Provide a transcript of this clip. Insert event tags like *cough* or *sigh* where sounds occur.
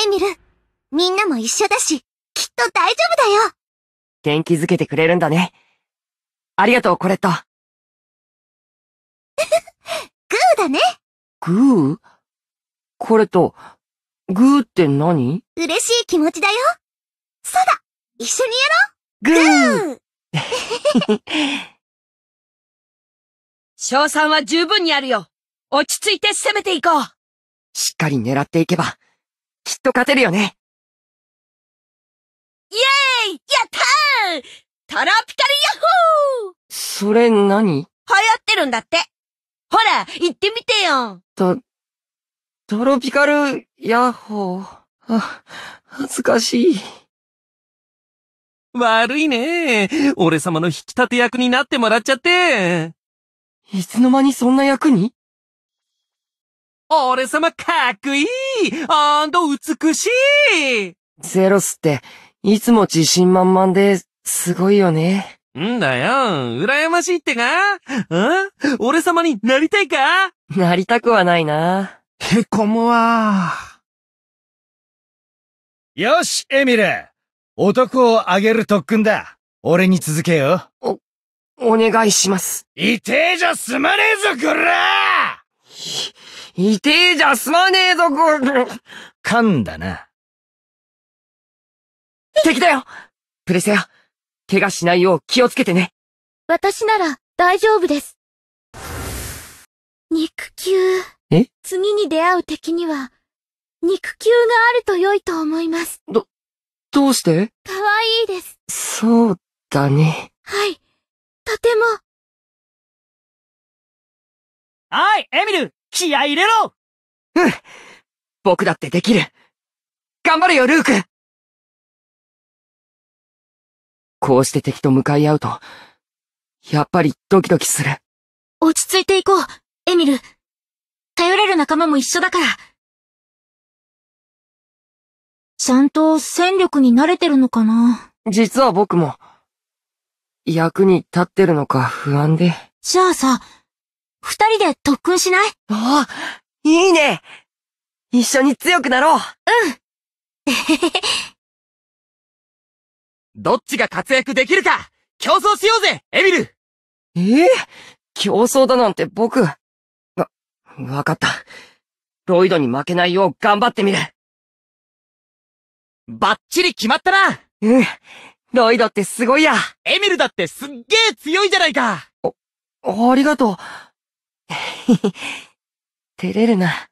エミル、みんなも一緒だし、きっと大丈夫だよ元気づけてくれるんだね。ありがとう、コレット。*laughs* グーだね。グーコレット、グーって何嬉しい気持ちだよ。そうだ、一緒にやろう。グー *laughs* 賞賛は十分にあるよ。落ち着いて攻めていこう。しっかり狙っていけば。と勝てるよね。イエーイやったートロピカルヤッホーそれ何流行ってるんだって。ほら、行ってみてよ。と、トロピカルヤッホー。あ、恥ずかしい。悪いね。俺様の引き立て役になってもらっちゃって。いつの間にそんな役に俺様かっこいいアンド美しいゼロスって、いつも自信満々で、すごいよね。んだよ、羨ましいってかん俺様になりたいかなりたくはないな。へこむわ。よし、エミル。男をあげる特訓だ俺に続けよ。お、お願いします。いてえじゃ済まねえぞ、こらいてえじゃすまねえぞ、こ、噛んだな。敵だよプレセア、怪我しないよう気をつけてね。私なら大丈夫です。肉球。え次に出会う敵には、肉球があると良いと思います。ど、どうして可愛いです。そうだね。はい。とても。おい、エミル気合入れろうん僕だってできる頑張れよ、ルークこうして敵と向かい合うと、やっぱりドキドキする。落ち着いていこう、エミル。頼れる仲間も一緒だから。ちゃんと戦力に慣れてるのかな実は僕も、役に立ってるのか不安で。じゃあさ、二人で特訓しないああ、いいね一緒に強くなろううんどっちが活躍できるか競争しようぜ、エミルえー、競争だなんて僕。わ、わかった。ロイドに負けないよう頑張ってみる。バッチリ決まったなうん。ロイドってすごいや。エミルだってすっげえ強いじゃないか。あ、ありがとう。*laughs* 照れるな。